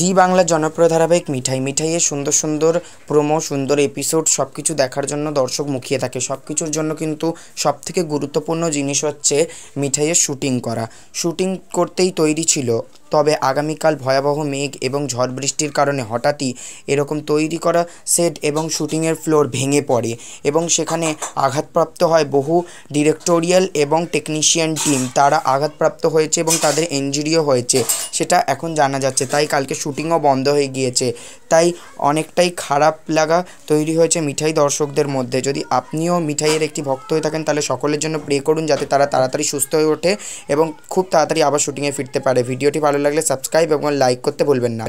জি বাংলা জনপ্রিয় ধারাবাহিক মিঠাই মিঠাইয়ের সুন্দর সুন্দর প্রোমো সুন্দর এপিসোড সব কিছু দেখার জন্য দর্শক মুখিয়ে থাকে সব কিছুর জন্য কিন্তু সব থেকে গুরুত্বপূর্ণ জিনিস হচ্ছে মিঠাইয়ের শ্যুটিং করা শ্যুটিং করতেই তৈরি ছিল তবে আগামীকাল ভয়াবহ মেঘ এবং ঝড় বৃষ্টির কারণে হঠাৎই এরকম তৈরি করা সেট এবং শুটিংয়ের ফ্লোর ভেঙে পড়ে এবং সেখানে আঘাতপ্রাপ্ত হয় বহু ডিরেক্টোরিয়াল এবং টেকনিশিয়ান টিম তারা আঘাতপ্রাপ্ত হয়েছে এবং তাদের ইঞ্জুরিও হয়েছে সেটা এখন জানা যাচ্ছে তাই কালকে শুটিংও বন্ধ হয়ে গিয়েছে তাই অনেকটাই খারাপ লাগা তৈরি হয়েছে মিঠাই দর্শকদের মধ্যে যদি আপনিও মিঠাইয়ের একটি ভক্ত হয়ে থাকেন তাহলে সকলের জন্য প্রে করুন যাতে তারা তাড়াতাড়ি সুস্থ হয়ে ওঠে এবং খুব তাড়াতাড়ি আবার শুটিংয়ে ফিরতে পারে ভিডিওটি ভালো लगले सबसक्राइब और लाइक करते भूलें ना